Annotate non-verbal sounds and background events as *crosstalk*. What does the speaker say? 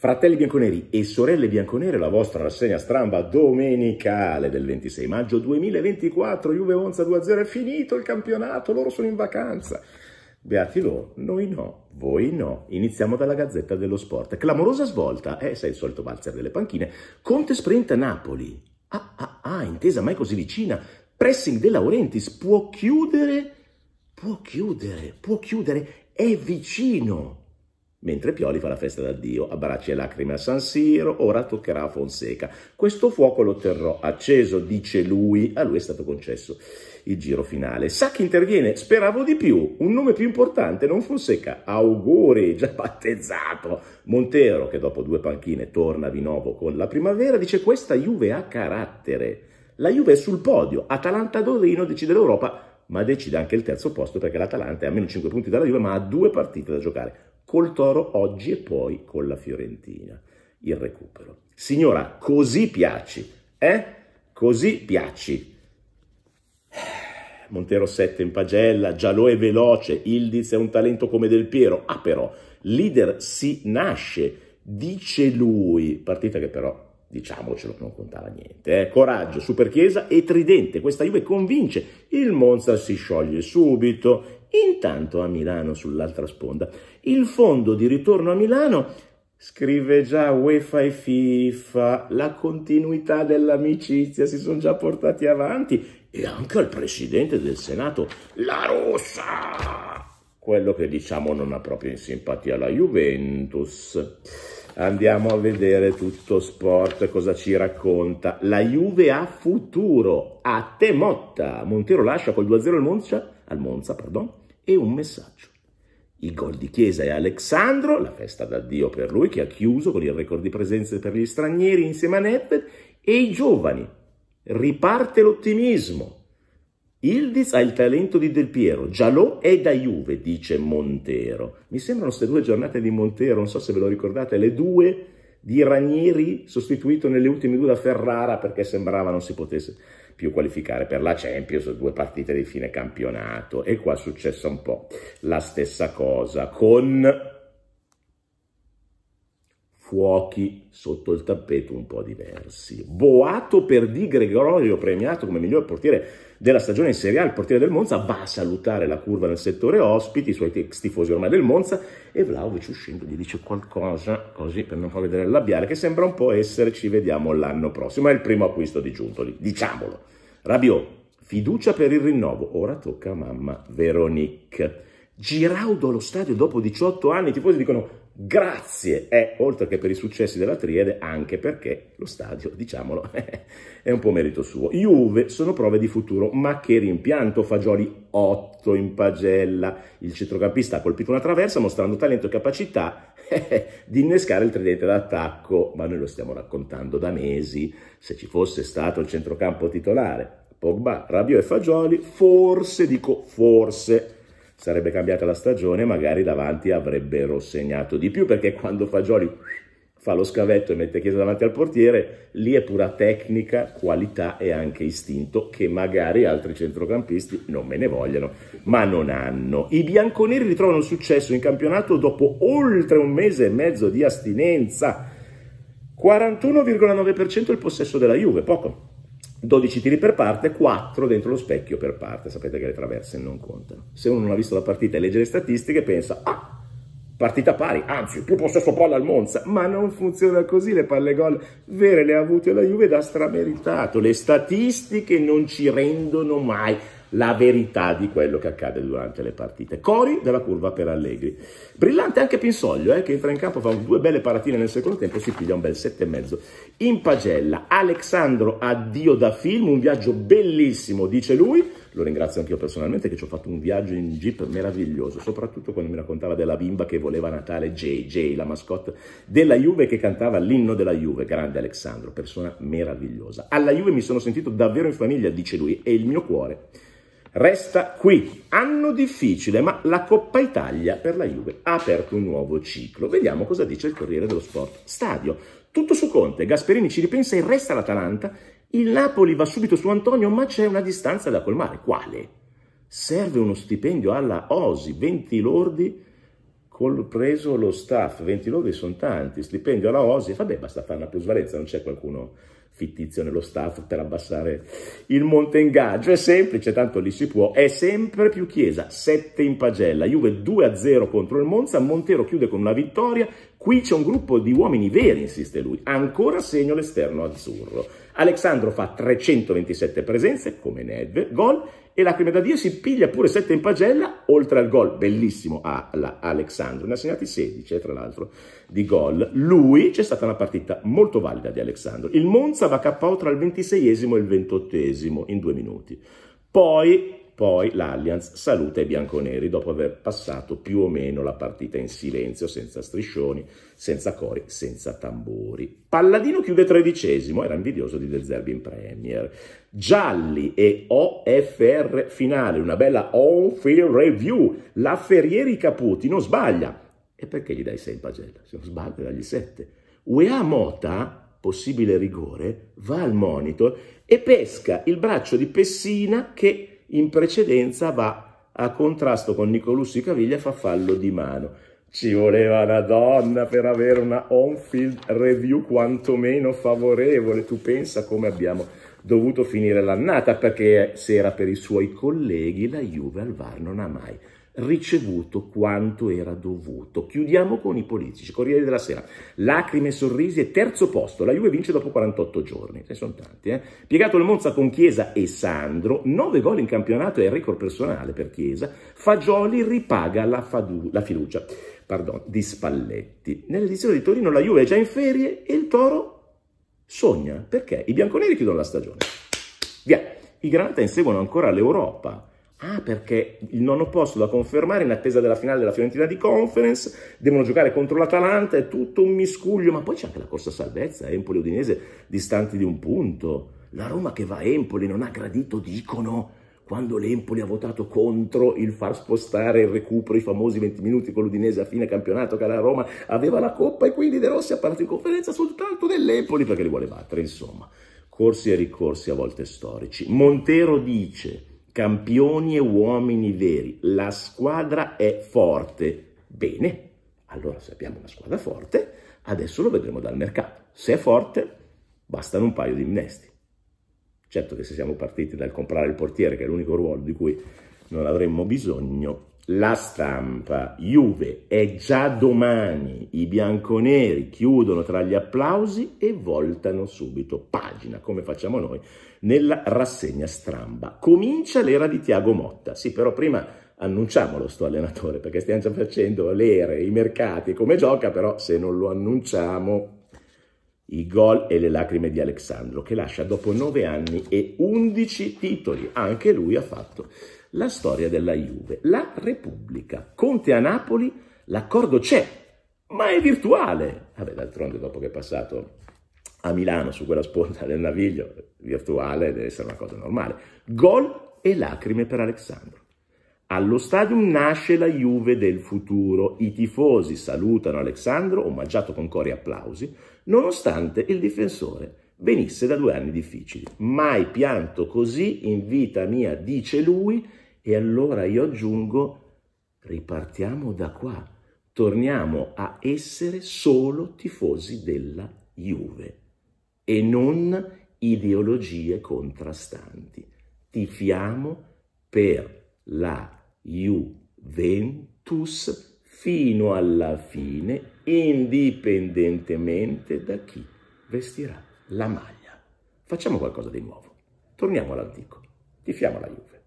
Fratelli bianconeri e sorelle bianconere, la vostra rassegna stramba domenicale del 26 maggio 2024, Juve Onza 2-0, è finito il campionato, loro sono in vacanza. Beati loro, noi no, voi no. Iniziamo dalla Gazzetta dello Sport. Clamorosa svolta, eh, sei il solito valzer delle panchine. Conte sprint Napoli. Ah, ah, ah, intesa mai così vicina. Pressing De Laurentiis può chiudere, può chiudere, può chiudere, è vicino Mentre Pioli fa la festa d'addio, abbraccia e lacrime a San Siro, ora toccherà a Fonseca. Questo fuoco lo terrò acceso, dice lui, a lui è stato concesso il giro finale. Sa chi interviene, speravo di più, un nome più importante, non Fonseca, auguri, *laughs* già battezzato. Montero, che dopo due panchine torna di nuovo con la primavera, dice questa Juve ha carattere. La Juve è sul podio, Atalanta-Dorino decide l'Europa, ma decide anche il terzo posto perché l'Atalanta è a meno 5 punti dalla Juve, ma ha due partite da giocare col Toro oggi e poi con la Fiorentina. Il recupero. Signora, così piaci, eh? Così piaci. Eh, Montero 7 in pagella, Giallo è veloce, Ildiz è un talento come Del Piero. Ah però, leader si nasce, dice lui. Partita che però, diciamocelo, non contava niente. Eh? Coraggio, Superchiesa e Tridente. Questa Juve convince, il Monza si scioglie subito, Intanto a Milano, sull'altra sponda, il fondo di ritorno a Milano scrive già UEFA e FIFA, la continuità dell'amicizia si sono già portati avanti e anche al presidente del Senato, la rossa! Quello che diciamo non ha proprio in simpatia la Juventus. Andiamo a vedere tutto sport, cosa ci racconta. La Juve ha futuro, a te Motta. Montero lascia col 2-0 il Monza, al Monza, pardon e un messaggio. I gol di Chiesa e Alexandro, la festa d'addio per lui che ha chiuso con il record di presenze per gli stranieri insieme a Nedved e i giovani. Riparte l'ottimismo. Ildiz ha il talento di Del Piero, Giallo è da Juve, dice Montero. Mi sembrano queste due giornate di Montero, non so se ve lo ricordate, le due di Ranieri sostituito nelle ultime due da Ferrara perché sembrava non si potesse più qualificare per la Champions, due partite di fine campionato e qua è successa un po' la stessa cosa con fuochi sotto il tappeto un po' diversi. Boato per Di Gregorio, premiato come miglior portiere della stagione in Serie A, il portiere del Monza, va a salutare la curva nel settore ospiti, i suoi ex tifosi ormai del Monza, e Vlaovic uscendo gli dice qualcosa, così per non far vedere il labiale, che sembra un po' essere ci vediamo l'anno prossimo, è il primo acquisto di Giuntoli, diciamolo. Rabiot, fiducia per il rinnovo, ora tocca a mamma Veronique. Giraudo allo stadio dopo 18 anni, i tifosi dicono Grazie è, eh, oltre che per i successi della Triade, anche perché lo stadio, diciamolo, *laughs* è un po' merito suo. Juve sono prove di futuro, ma che rimpianto Fagioli 8 in pagella. Il centrocampista ha colpito una traversa mostrando talento e capacità *laughs* di innescare il tridente d'attacco, ma noi lo stiamo raccontando da mesi. Se ci fosse stato il centrocampo titolare, Pogba, Rabio e Fagioli, forse, dico forse, sarebbe cambiata la stagione, magari davanti avrebbero segnato di più, perché quando Fagioli fa lo scavetto e mette Chiesa davanti al portiere, lì è pura tecnica, qualità e anche istinto che magari altri centrocampisti non me ne vogliono, ma non hanno. I bianconeri ritrovano successo in campionato dopo oltre un mese e mezzo di astinenza. 41,9% il possesso della Juve, poco. 12 tiri per parte, 4 dentro lo specchio per parte, sapete che le traverse non contano. Se uno non ha visto la partita e legge le statistiche pensa, ah, partita pari, anzi più possesso palla al Monza, ma non funziona così, le palle gol vere le ha avute la Juve da strameritato, le statistiche non ci rendono mai la verità di quello che accade durante le partite. Cori della curva per Allegri. Brillante anche Pinsoglio, eh, che entra in campo, fa due belle paratine nel secondo tempo, si piglia un bel 7,5 in pagella. Alexandro, addio da film, un viaggio bellissimo, dice lui. Lo ringrazio anche io personalmente che ci ho fatto un viaggio in jeep meraviglioso, soprattutto quando mi raccontava della bimba che voleva a Natale JJ, la mascotte della Juve che cantava l'inno della Juve. Grande Alexandro, persona meravigliosa. Alla Juve mi sono sentito davvero in famiglia, dice lui, e il mio cuore Resta qui, anno difficile, ma la Coppa Italia per la Juve ha aperto un nuovo ciclo. Vediamo cosa dice il Corriere dello Sport Stadio. Tutto su Conte, Gasperini ci ripensa e resta l'Atalanta. Il Napoli va subito su Antonio, ma c'è una distanza da colmare. Quale? Serve uno stipendio alla Osi, 20 lordi, compreso lo staff. 20 lordi sono tanti, stipendio alla Osi. Vabbè, basta fare una plusvalenza, non c'è qualcuno fittizio nello staff per abbassare il monte ingaggio. È semplice, tanto lì si può. È sempre più Chiesa, 7 in pagella. Juve 2-0 a contro il Monza, Montero chiude con una vittoria. Qui c'è un gruppo di uomini veri, insiste lui. Ancora segno l'esterno azzurro. Alexandro fa 327 presenze, come Ned, gol e lacrime da Dio si piglia pure 7 in pagella, oltre al gol bellissimo a, a Alexandro, ne ha segnati 16 eh, tra l'altro di gol. Lui c'è stata una partita molto valida di Alexandro. Il Monza va KO tra il 26esimo e il 28esimo in due minuti. Poi poi l'Allianz saluta i bianconeri dopo aver passato più o meno la partita in silenzio, senza striscioni, senza cori, senza tamburi. Palladino chiude tredicesimo, era invidioso di De Zerbi in Premier. Gialli e OFR finale, una bella on-field review. La Ferrieri Caputi non sbaglia. E perché gli dai 6 in pagella? Se non sbaglio dagli 7. UEA Mota, possibile rigore, va al monitor e pesca il braccio di Pessina che in precedenza va a contrasto con Nicolussi Caviglia, fa fallo di mano. Ci voleva una donna per avere una on-field review quantomeno favorevole. Tu pensa come abbiamo dovuto finire l'annata perché se era per i suoi colleghi la Juve al VAR non ha mai ricevuto quanto era dovuto. Chiudiamo con i politici, Corriere della Sera, lacrime, e sorrisi e terzo posto, la Juve vince dopo 48 giorni, e sono tanti, eh? Piegato il Monza con Chiesa e Sandro, 9 gol in campionato e record personale per Chiesa, Fagioli ripaga la, fadu- la fiducia pardon, di Spalletti. Nell'edizione di Torino la Juve è già in ferie e il Toro sogna, perché i bianconeri chiudono la stagione. Via, i Granata inseguono ancora l'Europa, Ah, perché il nono posto da confermare in attesa della finale della Fiorentina di Conference, devono giocare contro l'Atalanta, è tutto un miscuglio, ma poi c'è anche la corsa salvezza, eh, Empoli-Udinese distanti di un punto. La Roma che va a Empoli non ha gradito, dicono, quando l'Empoli ha votato contro il far spostare il recupero, i famosi 20 minuti con l'Udinese a fine campionato, che la Roma aveva la coppa e quindi De Rossi ha parlato in conferenza soltanto dell'Empoli perché li vuole battere, insomma. Corsi e ricorsi a volte storici. Montero dice campioni e uomini veri, la squadra è forte. Bene, allora se abbiamo una squadra forte, adesso lo vedremo dal mercato. Se è forte, bastano un paio di innesti. Certo che se siamo partiti dal comprare il portiere, che è l'unico ruolo di cui non avremmo bisogno, la stampa. Juve è già domani, i bianconeri chiudono tra gli applausi e voltano subito pagina, come facciamo noi, nella rassegna stramba. Comincia l'era di Tiago Motta, sì però prima annunciamolo sto allenatore perché stiamo già facendo l'era, i mercati, come gioca però se non lo annunciamo i gol e le lacrime di Alessandro che lascia dopo 9 anni e 11 titoli, anche lui ha fatto la storia della Juve, la Repubblica. Conte a Napoli, l'accordo c'è, ma è virtuale. Vabbè, d'altronde dopo che è passato a Milano su quella sponda del naviglio, virtuale deve essere una cosa normale. Gol e lacrime per Alexandro. Allo stadium nasce la Juve del futuro. I tifosi salutano Alexandro, omaggiato con cori e applausi, nonostante il difensore venisse da due anni difficili. Mai pianto così in vita mia, dice lui, e allora io aggiungo, ripartiamo da qua, torniamo a essere solo tifosi della Juve e non ideologie contrastanti. Tifiamo per la Juventus fino alla fine, indipendentemente da chi vestirà la maglia. Facciamo qualcosa di nuovo. Torniamo all'antico. Tifiamo la Juve.